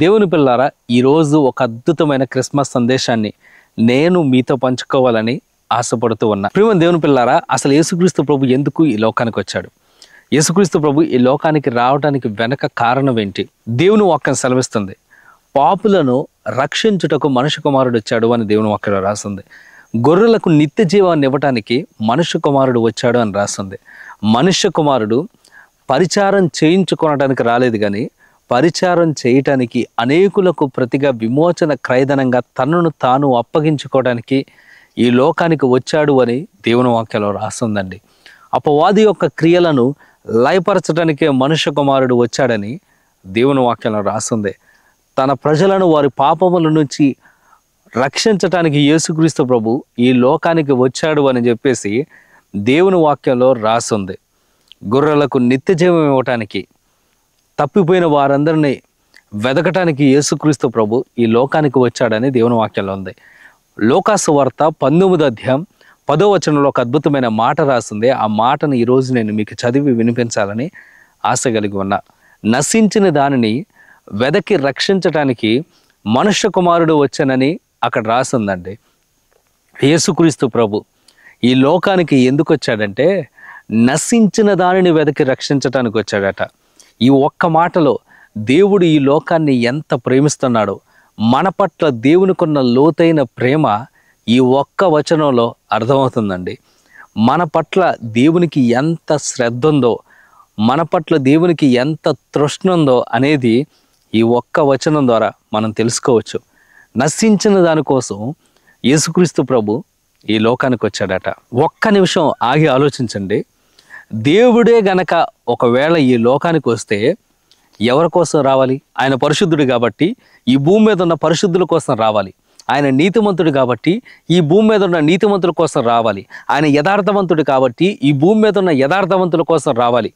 దేవుని పిల్లారా ఈరోజు ఒక అద్భుతమైన క్రిస్మస్ సందేశాన్ని నేను మీతో పంచుకోవాలని ఆశపడుతూ ఉన్నా ప్రియమ దేవుని పిల్లారా అసలు యేసుక్రీస్తు ప్రభు ఎందుకు ఈ లోకానికి వచ్చాడు యేసుక్రీస్తు ప్రభు ఈ లోకానికి రావడానికి వెనక కారణం ఏంటి దేవుని వాక్యం సెలవిస్తుంది పాపులను రక్షించుటకు మనుషు కుమారుడు వచ్చాడు అని దేవుని వాక్యం రాస్తుంది గొర్రెలకు నిత్య జీవాన్ని ఇవ్వటానికి మనుష్య కుమారుడు వచ్చాడు అని రాస్తుంది మనుష్య కుమారుడు పరిచారం చేయించుకోవడానికి రాలేదు కానీ పరిచారం చేయటానికి అనేకులకు ప్రతిగా విమోచన క్రయదనంగా తనను తాను అప్పగించుకోవడానికి ఈ లోకానికి వచ్చాడు అని దేవుని వాక్యలో రాస్తుందండి అపవాది యొక్క క్రియలను లయపరచడానికే మనుష్య కుమారుడు వచ్చాడని దేవుని వాక్యంలో రాస్తుంది తన ప్రజలను వారి పాపముల నుంచి రక్షించటానికి యేసుక్రీస్తు ప్రభు ఈ లోకానికి వచ్చాడు అని చెప్పేసి దేవుని వాక్యంలో రాస్తుంది గుర్రలకు నిత్యజీవం ఇవ్వటానికి తప్పిపోయిన వారందరినీ వెదకటానికి యేసుక్రీస్తు ప్రభు ఈ లోకానికి వచ్చాడని దేవుని వాక్యంలో ఉంది లోకాసు వార్త పంతొమ్మిది అధ్యాయం పదో వచనంలో ఒక అద్భుతమైన మాట రాసింది ఆ మాటను ఈరోజు నేను మీకు చదివి వినిపించాలని ఆశ కలిగి ఉన్నా నశించిన దానిని వెదకి రక్షించటానికి మనుష్య కుమారుడు వచ్చానని అక్కడ రాసిందండి యేసుక్రీస్తు ప్రభు ఈ లోకానికి ఎందుకు వచ్చాడంటే నశించిన దానిని వెదకి రక్షించటానికి వచ్చాడట ఈ ఒక్క మాటలో దేవుడు ఈ లోకాన్ని ఎంత ప్రేమిస్తున్నాడో మన పట్ల దేవునికున్న లోతైన ప్రేమ ఈ ఒక్క వచనంలో అర్థమవుతుందండి మన పట్ల దేవునికి ఎంత శ్రద్ధ ఉందో మన పట్ల దేవునికి ఎంత తృష్ణ ఉందో అనేది ఈ ఒక్క వచనం ద్వారా మనం తెలుసుకోవచ్చు నశించిన దానికోసం యేసుక్రీస్తు ప్రభు ఈ లోకానికి వచ్చాడట ఒక్క నిమిషం ఆగి ఆలోచించండి దేవుడే గనక ఒకవేళ ఈ లోకానికి వస్తే ఎవరి కోసం రావాలి ఆయన పరిశుద్ధుడు కాబట్టి ఈ భూమి మీద ఉన్న పరిశుద్ధుల కోసం రావాలి ఆయన నీతిమంతుడు కాబట్టి ఈ భూమి మీద ఉన్న నీతిమంతుల కోసం రావాలి ఆయన యథార్థవంతుడు కాబట్టి ఈ భూమి మీద ఉన్న యథార్థవంతుల కోసం రావాలి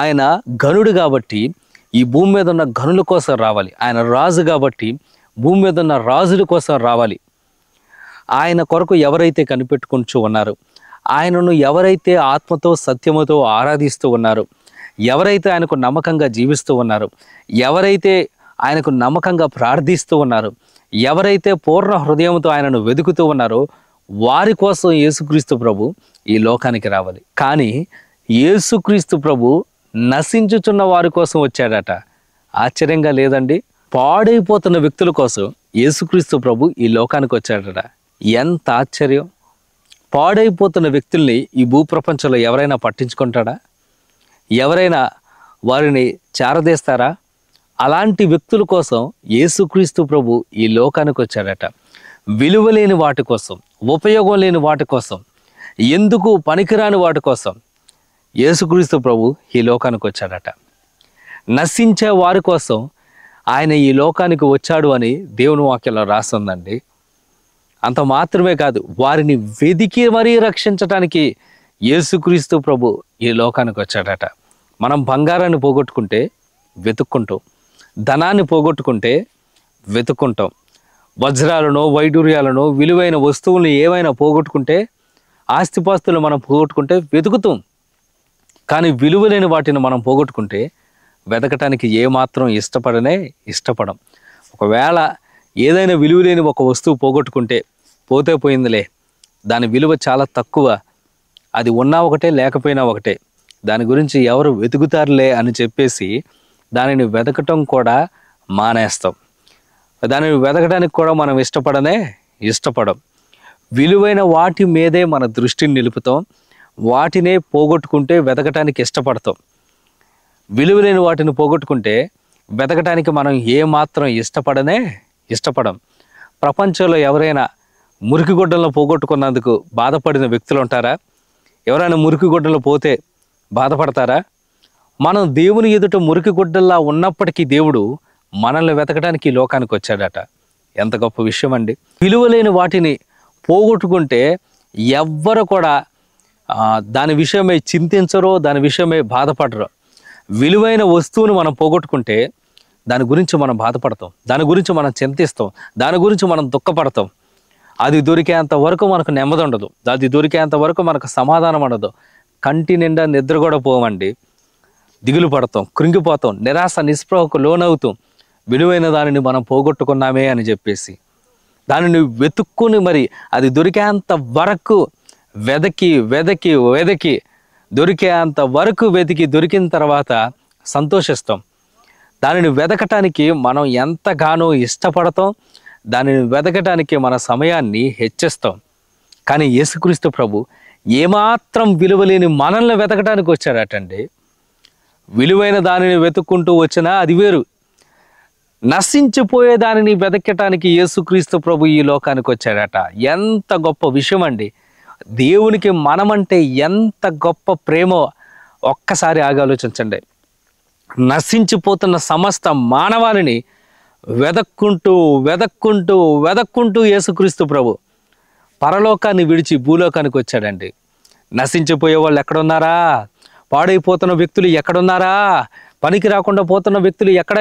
ఆయన గనుడు కాబట్టి ఈ భూమి మీద ఉన్న గనుల కోసం రావాలి ఆయన రాజు కాబట్టి భూమి మీద ఉన్న రాజుల కోసం రావాలి ఆయన కొరకు ఎవరైతే కనిపెట్టుకుంటూ ఉన్నారో ఆయనను ఎవరైతే ఆత్మతో సత్యముతో ఆరాధిస్తూ ఉన్నారో ఎవరైతే ఆయనకు నమ్మకంగా జీవిస్తూ ఉన్నారు ఎవరైతే ఆయనకు నమ్మకంగా ప్రార్థిస్తూ ఉన్నారు ఎవరైతే పూర్ణ హృదయంతో ఆయనను వెతుకుతూ ఉన్నారో వారి కోసం యేసుక్రీస్తు ప్రభు ఈ లోకానికి రావాలి కానీ యేసుక్రీస్తు ప్రభు నశించుచున్న వారి కోసం వచ్చాడట ఆశ్చర్యంగా లేదండి పాడైపోతున్న వ్యక్తుల కోసం యేసుక్రీస్తు ప్రభు ఈ లోకానికి వచ్చాడట ఎంత ఆశ్చర్యం పాడైపోతున్న వ్యక్తుల్ని ఈ భూప్రపంచంలో ఎవరైనా పట్టించుకుంటాడా ఎవరైనా వారిని చేరదీస్తారా అలాంటి వ్యక్తుల కోసం యేసుక్రీస్తు ప్రభు ఈ లోకానికి వచ్చాడట విలువ లేని వాటి కోసం ఉపయోగం లేని వాటి కోసం ఎందుకు పనికిరాని వాటి కోసం యేసుక్రీస్తు ప్రభు ఈ లోకానికి వచ్చాడట నశించే వారి కోసం ఆయన ఈ లోకానికి వచ్చాడు అని దేవుని వాక్యంలో రాస్తుందండి అంత మాత్రమే కాదు వారిని వెదికి మరీ రక్షించటానికి యేసుక్రీస్తు ప్రభు ఈ లోకానికి వచ్చాడట మనం బంగారాన్ని పోగొట్టుకుంటే వెతుక్కుంటాం ధనాన్ని పోగొట్టుకుంటే వెతుక్కుంటాం వజ్రాలను వైడూర్యాలను విలువైన వస్తువులను ఏవైనా పోగొట్టుకుంటే ఆస్తిపాస్తులు మనం పోగొట్టుకుంటే వెతుకుతాం కానీ లేని వాటిని మనం పోగొట్టుకుంటే వెతకటానికి ఏమాత్రం ఇష్టపడనే ఇష్టపడం ఒకవేళ ఏదైనా విలువలేని ఒక వస్తువు పోగొట్టుకుంటే పోతే పోయిందిలే దాని విలువ చాలా తక్కువ అది ఉన్నా ఒకటే లేకపోయినా ఒకటే దాని గురించి ఎవరు వెతుకుతారులే అని చెప్పేసి దానిని వెతకటం కూడా మానేస్తాం దానిని వెతకడానికి కూడా మనం ఇష్టపడనే ఇష్టపడం విలువైన వాటి మీదే మన దృష్టిని నిలుపుతాం వాటినే పోగొట్టుకుంటే వెతకటానికి ఇష్టపడతాం విలువలేని వాటిని పోగొట్టుకుంటే వెతకటానికి మనం ఏమాత్రం ఇష్టపడనే ఇష్టపడం ప్రపంచంలో ఎవరైనా మురికి గుడ్డలను పోగొట్టుకున్నందుకు బాధపడిన వ్యక్తులు ఉంటారా ఎవరైనా మురికి గుడ్డలు పోతే బాధపడతారా మనం దేవుని ఎదుట మురికి గుడ్డల్లా ఉన్నప్పటికీ దేవుడు మనల్ని వెతకడానికి లోకానికి వచ్చాడట ఎంత గొప్ప విషయం అండి విలువలేని వాటిని పోగొట్టుకుంటే ఎవ్వరు కూడా దాని విషయమై చింతించరో దాని విషయమై బాధపడరు విలువైన వస్తువును మనం పోగొట్టుకుంటే దాని గురించి మనం బాధపడతాం దాని గురించి మనం చింతిస్తాం దాని గురించి మనం దుఃఖపడతాం అది దొరికేంత వరకు మనకు నెమ్మది ఉండదు అది దొరికేంత వరకు మనకు సమాధానం ఉండదు కంటి నిండా నిద్ర కూడా పోవండి దిగులు పడతాం కృంగిపోతాం నిరాశ నిస్పృహకు లోనవుతాం విలువైన దానిని మనం పోగొట్టుకున్నామే అని చెప్పేసి దానిని వెతుక్కుని మరి అది దొరికేంత వరకు వెదకి వెదకి వెదకి దొరికేంత వరకు వెతికి దొరికిన తర్వాత సంతోషిస్తాం దానిని వెదకటానికి మనం ఎంతగానో ఇష్టపడతాం దానిని వెదకటానికి మన సమయాన్ని హెచ్చిస్తాం కానీ యేసుక్రీస్తు ప్రభు ఏమాత్రం విలువలేని మనల్ని వెతకడానికి వచ్చాడటండి విలువైన దానిని వెతుక్కుంటూ వచ్చినా అది వేరు నశించిపోయే దానిని వెతకటానికి యేసుక్రీస్తు ప్రభు ఈ లోకానికి వచ్చాడట ఎంత గొప్ప విషయం అండి దేవునికి మనమంటే ఎంత గొప్ప ప్రేమో ఒక్కసారి ఆగాలోచించండి నశించిపోతున్న సమస్త మానవాళిని వెదక్కుంటూ వెదక్కుంటూ వెదక్కుంటూ యేసుక్రీస్తు ప్రభు పరలోకాన్ని విడిచి భూలోకానికి వచ్చాడండి నశించిపోయే వాళ్ళు ఎక్కడున్నారా పాడైపోతున్న వ్యక్తులు ఎక్కడున్నారా పనికి రాకుండా పోతున్న వ్యక్తులు ఎక్కడ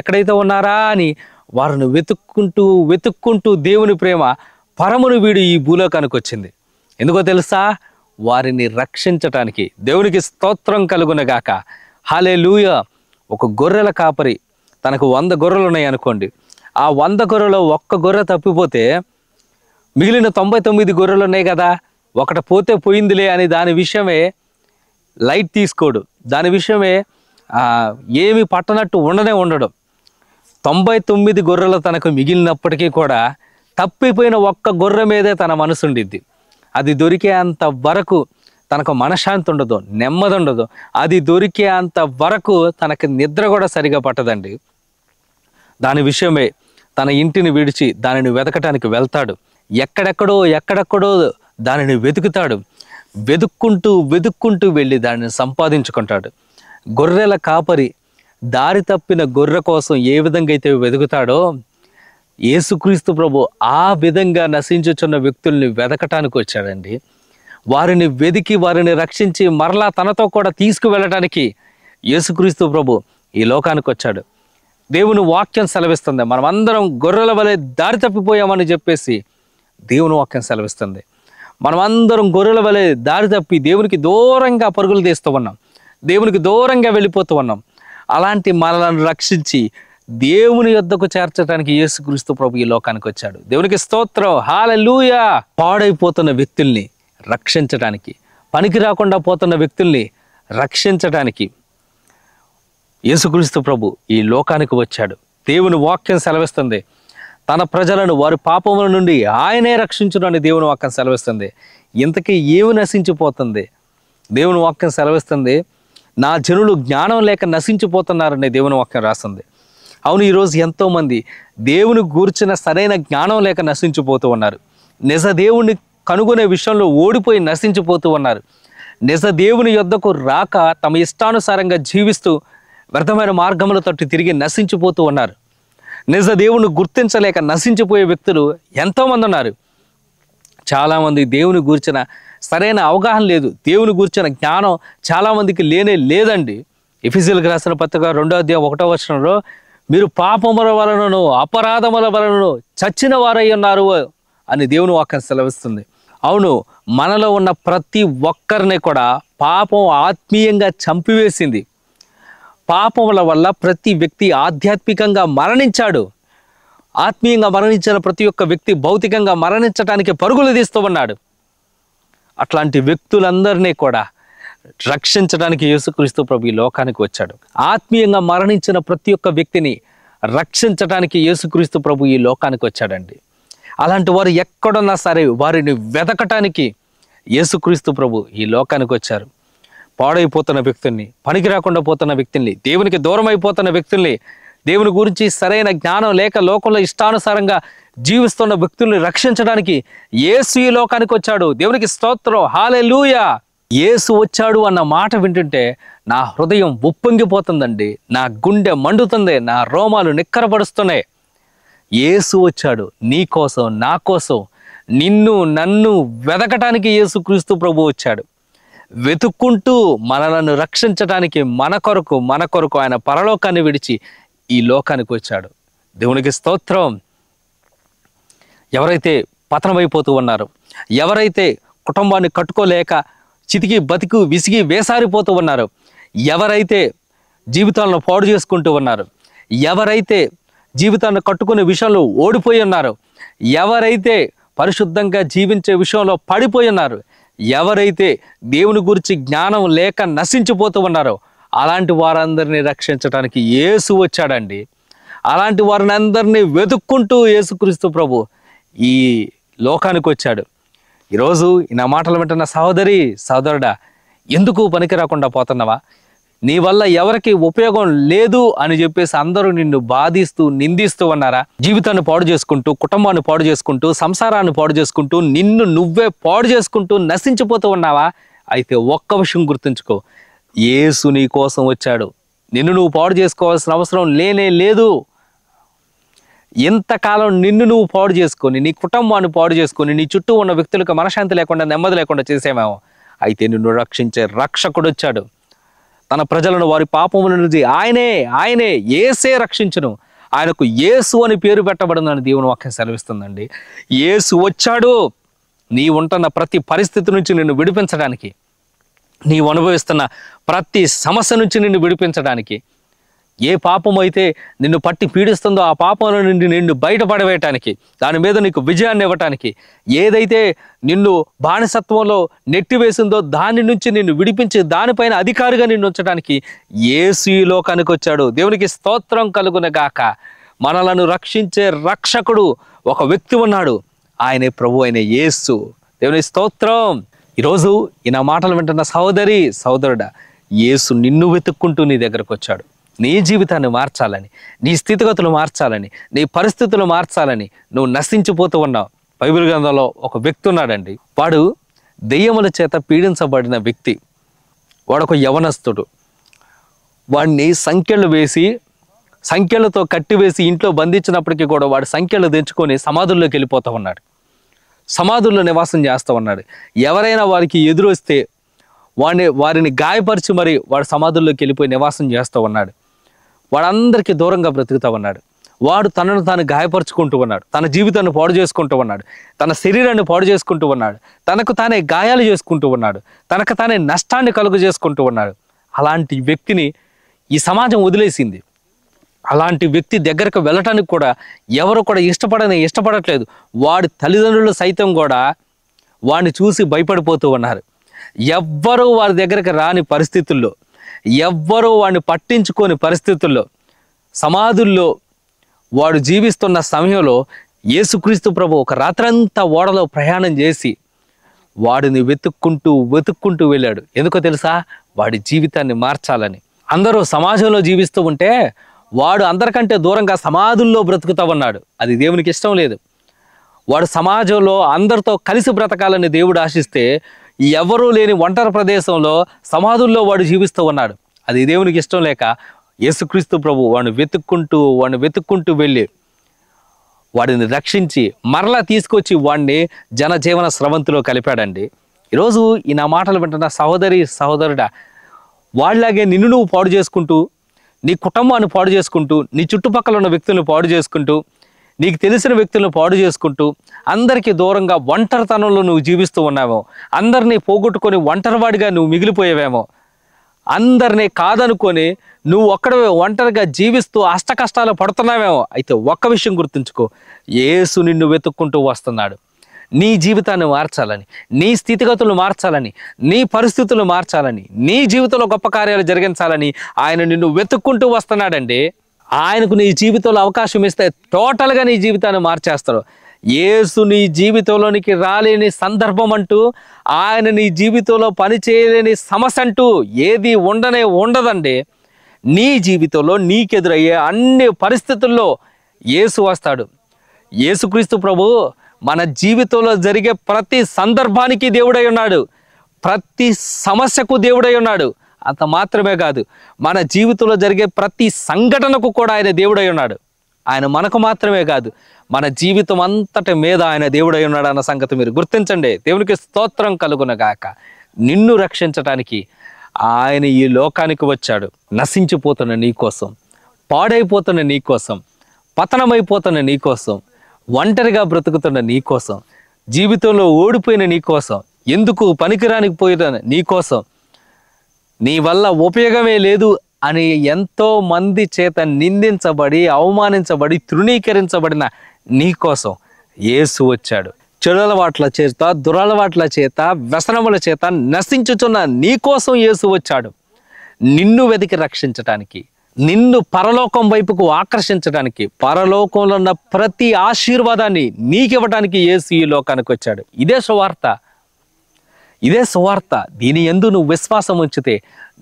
ఎక్కడైతే ఉన్నారా అని వారిని వెతుక్కుంటూ వెతుక్కుంటూ దేవుని ప్రేమ పరమును వీడు ఈ భూలోకానికి వచ్చింది ఎందుకో తెలుసా వారిని రక్షించటానికి దేవునికి స్తోత్రం కలుగునగాక హాలే లూయ ఒక గొర్రెల కాపరి తనకు వంద గొర్రెలు ఉన్నాయి అనుకోండి ఆ వంద గొర్రెలో ఒక్క గొర్రె తప్పిపోతే మిగిలిన తొంభై తొమ్మిది గొర్రెలు ఉన్నాయి కదా ఒకటి పోతే పోయిందిలే అని దాని విషయమే లైట్ తీసుకోడు దాని విషయమే ఏమి పట్టనట్టు ఉండనే ఉండడం తొంభై తొమ్మిది గొర్రెలు తనకు మిగిలినప్పటికీ కూడా తప్పిపోయిన ఒక్క గొర్రె మీదే తన ఉండిద్ది అది దొరికే అంత వరకు తనకు మనశ్శాంతి ఉండదు నెమ్మది ఉండదు అది దొరికే అంత వరకు తనకి నిద్ర కూడా సరిగా పట్టదండి దాని విషయమే తన ఇంటిని విడిచి దానిని వెతకటానికి వెళ్తాడు ఎక్కడెక్కడో ఎక్కడెక్కడో దానిని వెతుకుతాడు వెతుక్కుంటూ వెతుక్కుంటూ వెళ్ళి దానిని సంపాదించుకుంటాడు గొర్రెల కాపరి దారి తప్పిన గొర్రె కోసం ఏ విధంగా అయితే వెతుకుతాడో ఏసుక్రీస్తు ప్రభు ఆ విధంగా నశించుచున్న వ్యక్తుల్ని వెతకటానికి వచ్చాడండి వారిని వెదికి వారిని రక్షించి మరలా తనతో కూడా వెళ్ళటానికి యేసుక్రీస్తు ప్రభు ఈ లోకానికి వచ్చాడు దేవుని వాక్యం సెలవిస్తుంది మనం అందరం గొర్రెల వలె దారి తప్పిపోయామని చెప్పేసి దేవుని వాక్యం సెలవిస్తుంది మనం అందరం గొర్రెల వలె దారి తప్పి దేవునికి దూరంగా పరుగులు తీస్తూ ఉన్నాం దేవునికి దూరంగా వెళ్ళిపోతూ ఉన్నాం అలాంటి మనలను రక్షించి దేవుని యొద్దకు చేర్చడానికి యేసుక్రీస్తు ప్రభు ఈ లోకానికి వచ్చాడు దేవునికి స్తోత్రం హాలూయ పాడైపోతున్న వ్యక్తుల్ని రక్షించడానికి పనికి రాకుండా పోతున్న వ్యక్తుల్ని రక్షించడానికి యేసుక్రీస్తు ప్రభు ఈ లోకానికి వచ్చాడు దేవుని వాక్యం సెలవిస్తుంది తన ప్రజలను వారి పాపముల నుండి ఆయనే అని దేవుని వాక్యం సెలవిస్తుంది ఇంతకీ ఏమి నశించిపోతుంది దేవుని వాక్యం సెలవిస్తుంది నా జనులు జ్ఞానం లేక నశించిపోతున్నారని దేవుని వాక్యం రాస్తుంది అవును ఈరోజు ఎంతోమంది దేవుని గూర్చిన సరైన జ్ఞానం లేక నశించిపోతూ ఉన్నారు నిజ దేవుణ్ణి కనుగొనే విషయంలో ఓడిపోయి నశించిపోతూ ఉన్నారు నిజ దేవుని యొద్దకు రాక తమ ఇష్టానుసారంగా జీవిస్తూ వ్యర్థమైన మార్గముల తట్టు తిరిగి నశించిపోతూ ఉన్నారు నిజ దేవుని గుర్తించలేక నశించిపోయే వ్యక్తులు ఎంతోమంది ఉన్నారు చాలామంది దేవుని గూర్చిన సరైన అవగాహన లేదు దేవుని గూర్చిన జ్ఞానం చాలామందికి లేనే లేదండి ఎఫిజిల్కి రాసిన పత్రిక రెండో అధ్యాయం ఒకటో వచనంలో మీరు పాపముల వలనను అపరాధముల వలనను చచ్చిన వారై ఉన్నారు అని దేవుని వాక్యం సెలవిస్తుంది అవును మనలో ఉన్న ప్రతి ఒక్కరిని కూడా పాపం ఆత్మీయంగా చంపివేసింది పాపముల వల్ల ప్రతి వ్యక్తి ఆధ్యాత్మికంగా మరణించాడు ఆత్మీయంగా మరణించిన ప్రతి ఒక్క వ్యక్తి భౌతికంగా మరణించడానికి పరుగులు తీస్తూ ఉన్నాడు అట్లాంటి వ్యక్తులందరినీ కూడా రక్షించడానికి యేసుక్రీస్తు ప్రభు ఈ లోకానికి వచ్చాడు ఆత్మీయంగా మరణించిన ప్రతి ఒక్క వ్యక్తిని రక్షించడానికి యేసుక్రీస్తు ప్రభు ఈ లోకానికి వచ్చాడండి అలాంటి వారు ఎక్కడున్నా సరే వారిని వెతకటానికి యేసుక్రీస్తు ప్రభు ఈ లోకానికి వచ్చారు పాడైపోతున్న వ్యక్తుల్ని పనికి రాకుండా పోతున్న వ్యక్తుల్ని దేవునికి దూరం అయిపోతున్న వ్యక్తుల్ని దేవుని గురించి సరైన జ్ఞానం లేక లోకంలో ఇష్టానుసారంగా జీవిస్తున్న వ్యక్తుల్ని రక్షించడానికి యేసు ఈ లోకానికి వచ్చాడు దేవునికి స్తోత్రం హాలే లూయా ఏసు వచ్చాడు అన్న మాట వింటుంటే నా హృదయం ఉప్పొంగిపోతుందండి నా గుండె మండుతుంది నా రోమాలు నిక్కరపడుస్తున్నాయి యేసు వచ్చాడు నీ కోసం నా కోసం నిన్ను నన్ను వెదకటానికి యేసుక్రీస్తు ప్రభు వచ్చాడు వెతుక్కుంటూ మనలను రక్షించడానికి మన కొరకు మన కొరకు ఆయన పరలోకాన్ని విడిచి ఈ లోకానికి వచ్చాడు దేవునికి స్తోత్రం ఎవరైతే పతనమైపోతూ ఉన్నారో ఎవరైతే కుటుంబాన్ని కట్టుకోలేక చితికి బతికి విసిగి వేసారిపోతూ ఉన్నారో ఎవరైతే జీవితాలను పాడు చేసుకుంటూ ఉన్నారు ఎవరైతే జీవితాన్ని కట్టుకునే విషయంలో ఓడిపోయి ఉన్నారు ఎవరైతే పరిశుద్ధంగా జీవించే విషయంలో పడిపోయి ఉన్నారు ఎవరైతే దేవుని గురించి జ్ఞానం లేక నశించిపోతూ ఉన్నారో అలాంటి వారందరినీ రక్షించడానికి యేసు వచ్చాడండి అలాంటి వారిని అందరినీ వెతుక్కుంటూ క్రీస్తు ప్రభు ఈ లోకానికి వచ్చాడు ఈరోజు నా మాటలు వింటున్న సహోదరి సహోదరుడా ఎందుకు పనికి రాకుండా పోతున్నావా నీ వల్ల ఎవరికి ఉపయోగం లేదు అని చెప్పేసి అందరూ నిన్ను బాధిస్తూ నిందిస్తూ ఉన్నారా జీవితాన్ని పాడు చేసుకుంటూ కుటుంబాన్ని పాడు చేసుకుంటూ సంసారాన్ని పాడు చేసుకుంటూ నిన్ను నువ్వే పాడు చేసుకుంటూ నశించిపోతూ ఉన్నావా అయితే ఒక్క విషయం గుర్తుంచుకో ఏసు నీ కోసం వచ్చాడు నిన్ను నువ్వు పాడు చేసుకోవాల్సిన అవసరం లేనే లేదు ఇంతకాలం నిన్ను నువ్వు పాడు చేసుకొని నీ కుటుంబాన్ని పాడు చేసుకొని నీ చుట్టూ ఉన్న వ్యక్తులకు మనశాంతి లేకుండా నెమ్మది లేకుండా చేసేమేమో అయితే నిన్ను రక్షించే రక్షకుడు వచ్చాడు తన ప్రజలను వారి పాపముల నుంచి ఆయనే ఆయనే ఏసే రక్షించను ఆయనకు ఏసు అని పేరు పెట్టబడిందని దేవుని వాక్యం సెలవిస్తుందండి ఏసు వచ్చాడు నీ ఉంటున్న ప్రతి పరిస్థితి నుంచి నిన్ను విడిపించడానికి నీవు అనుభవిస్తున్న ప్రతి సమస్య నుంచి నిన్ను విడిపించడానికి ఏ పాపం అయితే నిన్ను పట్టి పీడిస్తుందో ఆ పాపం నుండి నిన్ను బయటపడవేయటానికి దాని మీద నీకు విజయాన్ని ఇవ్వటానికి ఏదైతే నిన్ను బానిసత్వంలో నెట్టివేసిందో దాని నుంచి నిన్ను విడిపించి దానిపైన అధికారిగా నిన్ను ఉంచడానికి ఏసీలో కనుకొచ్చాడు దేవునికి స్తోత్రం కలుగునగాక మనలను రక్షించే రక్షకుడు ఒక వ్యక్తి ఉన్నాడు ఆయనే ప్రభు ఆయన ఏసు దేవుని స్తోత్రం ఈరోజు ఈయన మాటలు వింటున్న సహోదరి సహోదరుడ ఏసు నిన్ను వెతుక్కుంటూ నీ దగ్గరకు వచ్చాడు నీ జీవితాన్ని మార్చాలని నీ స్థితిగతులు మార్చాలని నీ పరిస్థితులు మార్చాలని నువ్వు నశించిపోతూ ఉన్నావు బైబిల్ గ్రంథంలో ఒక వ్యక్తి ఉన్నాడండి వాడు దెయ్యముల చేత పీడించబడిన వ్యక్తి వాడొక యవనస్తుడు వాడిని సంఖ్యలు వేసి సంఖ్యలతో కట్టివేసి ఇంట్లో బంధించినప్పటికీ కూడా వాడు సంఖ్యలు తెంచుకొని సమాధుల్లోకి వెళ్ళిపోతూ ఉన్నాడు సమాధుల్లో నివాసం చేస్తూ ఉన్నాడు ఎవరైనా వారికి ఎదురొస్తే వాడిని వారిని గాయపరిచి మరి వాడు సమాధుల్లోకి వెళ్ళిపోయి నివాసం చేస్తూ ఉన్నాడు వాడందరికీ దూరంగా బ్రతుకుతా ఉన్నాడు వాడు తనను తాను గాయపరుచుకుంటూ ఉన్నాడు తన జీవితాన్ని పాడు చేసుకుంటూ ఉన్నాడు తన శరీరాన్ని పాడు చేసుకుంటూ ఉన్నాడు తనకు తానే గాయాలు చేసుకుంటూ ఉన్నాడు తనకు తానే నష్టాన్ని కలుగు చేసుకుంటూ ఉన్నాడు అలాంటి వ్యక్తిని ఈ సమాజం వదిలేసింది అలాంటి వ్యక్తి దగ్గరకు వెళ్ళటానికి కూడా ఎవరు కూడా ఇష్టపడని ఇష్టపడట్లేదు వాడి తల్లిదండ్రులు సైతం కూడా వాడిని చూసి భయపడిపోతూ ఉన్నారు ఎవ్వరూ వారి దగ్గరకు రాని పరిస్థితుల్లో ఎవ్వరూ వాడిని పట్టించుకోని పరిస్థితుల్లో సమాధుల్లో వాడు జీవిస్తున్న సమయంలో యేసుక్రీస్తు ప్రభు ఒక రాత్రంతా ఓడలో ప్రయాణం చేసి వాడిని వెతుక్కుంటూ వెతుక్కుంటూ వెళ్ళాడు ఎందుకో తెలుసా వాడి జీవితాన్ని మార్చాలని అందరూ సమాజంలో జీవిస్తూ ఉంటే వాడు అందరికంటే దూరంగా సమాధుల్లో బ్రతుకుతా ఉన్నాడు అది దేవునికి ఇష్టం లేదు వాడు సమాజంలో అందరితో కలిసి బ్రతకాలని దేవుడు ఆశిస్తే ఎవరూ లేని ఒంటరి ప్రదేశంలో సమాధుల్లో వాడు జీవిస్తూ ఉన్నాడు అది దేవునికి ఇష్టం లేక యేసుక్రీస్తు ప్రభు వాడిని వెతుక్కుంటూ వాడిని వెతుక్కుంటూ వెళ్ళి వాడిని రక్షించి మరలా తీసుకొచ్చి వాడిని జనజీవన స్రవంతిలో కలిపాడండి ఈరోజు ఈ నా మాటలు వింటున్న సహోదరి సహోదరుడా వాళ్ళలాగే నిన్ను నువ్వు పాడు చేసుకుంటూ నీ కుటుంబాన్ని పాడు చేసుకుంటూ నీ చుట్టుపక్కల ఉన్న వ్యక్తులను పాడు చేసుకుంటూ నీకు తెలిసిన వ్యక్తులను పాడు చేసుకుంటూ అందరికీ దూరంగా ఒంటరితనంలో నువ్వు జీవిస్తూ ఉన్నావేమో అందరినీ పోగొట్టుకొని ఒంటరివాడిగా నువ్వు మిగిలిపోయావేమో అందరినీ కాదనుకొని నువ్వు ఒక్కడవే ఒంటరిగా జీవిస్తూ అష్టకష్టాలు పడుతున్నావేమో అయితే ఒక్క విషయం గుర్తుంచుకో ఏసు నిన్ను వెతుక్కుంటూ వస్తున్నాడు నీ జీవితాన్ని మార్చాలని నీ స్థితిగతులు మార్చాలని నీ పరిస్థితులు మార్చాలని నీ జీవితంలో గొప్ప కార్యాలు జరిగించాలని ఆయన నిన్ను వెతుక్కుంటూ వస్తున్నాడండి ఆయనకు నీ జీవితంలో అవకాశం ఇస్తే టోటల్గా నీ జీవితాన్ని మార్చేస్తాడు ఏసు నీ జీవితంలోనికి రాలేని సందర్భం అంటూ ఆయన నీ జీవితంలో పనిచేయలేని సమస్య అంటూ ఏది ఉండనే ఉండదండి నీ జీవితంలో నీకెదురయ్యే అన్ని పరిస్థితుల్లో ఏసు వస్తాడు ఏసుక్రీస్తు ప్రభు మన జీవితంలో జరిగే ప్రతి సందర్భానికి దేవుడై ఉన్నాడు ప్రతి సమస్యకు దేవుడై ఉన్నాడు అంత మాత్రమే కాదు మన జీవితంలో జరిగే ప్రతి సంఘటనకు కూడా ఆయన దేవుడై ఉన్నాడు ఆయన మనకు మాత్రమే కాదు మన జీవితం అంతటి మీద ఆయన దేవుడై ఉన్నాడు అన్న సంగతి మీరు గుర్తించండి దేవునికి స్తోత్రం కలుగునగాక నిన్ను రక్షించటానికి ఆయన ఈ లోకానికి వచ్చాడు నశించిపోతున్న నీకోసం పాడైపోతున్న నీకోసం పతనమైపోతున్న నీకోసం ఒంటరిగా బ్రతుకుతున్న నీకోసం జీవితంలో ఓడిపోయిన నీకోసం ఎందుకు పనికిరానికి పోయిన నీకోసం నీ వల్ల ఉపయోగమే లేదు అని ఎంతో మంది చేత నిందించబడి అవమానించబడి తృణీకరించబడిన నీకోసం యేసు వచ్చాడు చెడులవాట్ల చేత దురలవాట్ల చేత వ్యసనముల చేత నశించుచున్న నీకోసం యేసు వచ్చాడు నిన్ను వెతికి రక్షించటానికి నిన్ను పరలోకం వైపుకు ఆకర్షించడానికి పరలోకంలో ఉన్న ప్రతి ఆశీర్వాదాన్ని నీకివ్వటానికి యేసు ఈ లోకానికి వచ్చాడు ఇదే సువార్త ఇదే సువార్త దీని ఎందు నువ్వు విశ్వాసం ఉంచితే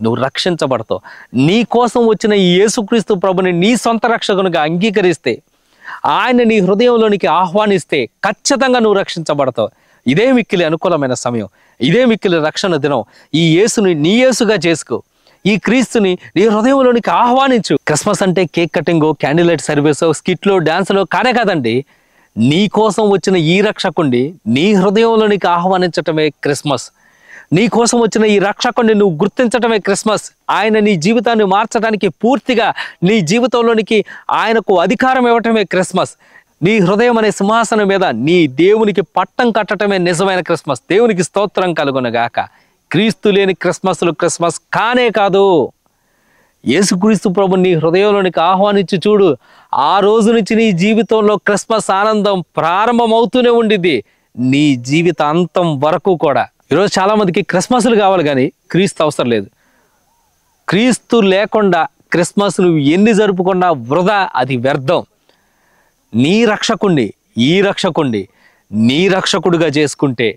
నువ్వు రక్షించబడతావు నీ కోసం వచ్చిన ఈ యేసుక్రీస్తు ప్రభుని నీ సొంత రక్షకునిగా అంగీకరిస్తే ఆయన నీ హృదయంలోనికి ఆహ్వానిస్తే ఖచ్చితంగా నువ్వు రక్షించబడతావు ఇదే మిక్కిలి అనుకూలమైన సమయం ఇదే మిక్కిలి రక్షణ దినం ఈ యేసుని నీ యేసుగా చేసుకో ఈ క్రీస్తుని నీ హృదయంలోనికి ఆహ్వానించు క్రిస్మస్ అంటే కేక్ కటింగో క్యాండిల్ లైట్ సర్వీస్ స్కిట్లు డాన్స్లో కానే కాదండి నీ కోసం వచ్చిన ఈ రక్షకుండి నీ హృదయంలో నీకు ఆహ్వానించటమే క్రిస్మస్ నీ కోసం వచ్చిన ఈ రక్షకుండి నువ్వు గుర్తించటమే క్రిస్మస్ ఆయన నీ జీవితాన్ని మార్చడానికి పూర్తిగా నీ జీవితంలోనికి ఆయనకు అధికారం ఇవ్వటమే క్రిస్మస్ నీ హృదయం అనే సింహాసనం మీద నీ దేవునికి పట్టం కట్టడమే నిజమైన క్రిస్మస్ దేవునికి స్తోత్రం కలుగునగాక క్రీస్తు లేని క్రిస్మస్లు క్రిస్మస్ కానే కాదు యేసుక్రీస్తు ప్రభు నీ హృదయంలోనికి ఆహ్వానించి చూడు ఆ రోజు నుంచి నీ జీవితంలో క్రిస్మస్ ఆనందం ప్రారంభమవుతూనే ఉండిద్ది నీ జీవిత అంతం వరకు కూడా ఈరోజు చాలామందికి క్రిస్మస్లు కావాలి కానీ క్రీస్తు అవసరం లేదు క్రీస్తు లేకుండా క్రిస్మస్ నువ్వు ఎన్ని జరుపుకున్నా వృధా అది వ్యర్థం నీ రక్షకుణ్ణి ఈ రక్షకుణ్ణి నీ రక్షకుడిగా చేసుకుంటే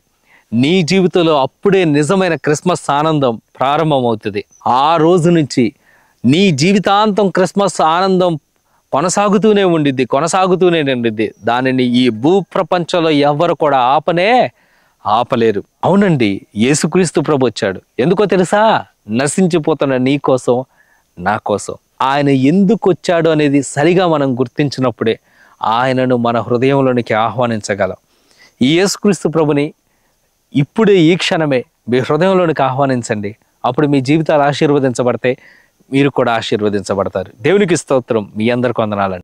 నీ జీవితంలో అప్పుడే నిజమైన క్రిస్మస్ ఆనందం ప్రారంభమవుతుంది ఆ రోజు నుంచి నీ జీవితాంతం క్రిస్మస్ ఆనందం కొనసాగుతూనే ఉండిద్ది కొనసాగుతూనే ఉండిద్ది దానిని ఈ భూప్రపంచంలో ఎవ్వరు కూడా ఆపనే ఆపలేరు అవునండి యేసుక్రీస్తు ప్రభు వచ్చాడు ఎందుకో తెలుసా నశించిపోతున్న నీ కోసం నా కోసం ఆయన ఎందుకు వచ్చాడు అనేది సరిగా మనం గుర్తించినప్పుడే ఆయనను మన హృదయంలోనికి ఆహ్వానించగలం ఈ యేసుక్రీస్తు ప్రభుని ఇప్పుడే ఈ క్షణమే మీ హృదయంలోనికి ఆహ్వానించండి అప్పుడు మీ జీవితాలు ఆశీర్వదించబడతాయి మీరు కూడా ఆశీర్వదించబడతారు దేవునికి స్తోత్రం మీ అందరికి వందనాలండి